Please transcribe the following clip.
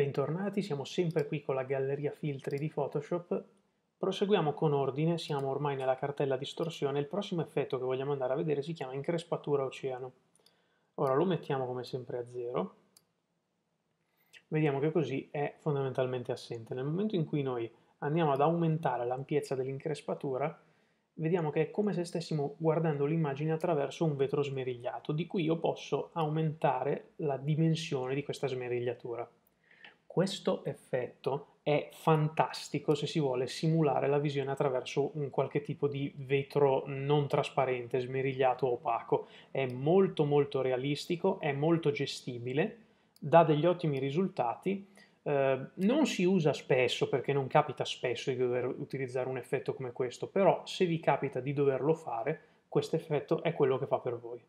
Bentornati, siamo sempre qui con la galleria filtri di Photoshop. Proseguiamo con ordine, siamo ormai nella cartella distorsione. Il prossimo effetto che vogliamo andare a vedere si chiama increspatura oceano. Ora lo mettiamo come sempre a zero. Vediamo che così è fondamentalmente assente. Nel momento in cui noi andiamo ad aumentare l'ampiezza dell'increspatura, vediamo che è come se stessimo guardando l'immagine attraverso un vetro smerigliato, di cui io posso aumentare la dimensione di questa smerigliatura. Questo effetto è fantastico se si vuole simulare la visione attraverso un qualche tipo di vetro non trasparente, smerigliato, opaco. È molto molto realistico, è molto gestibile, dà degli ottimi risultati. Eh, non si usa spesso perché non capita spesso di dover utilizzare un effetto come questo, però se vi capita di doverlo fare, questo effetto è quello che fa per voi.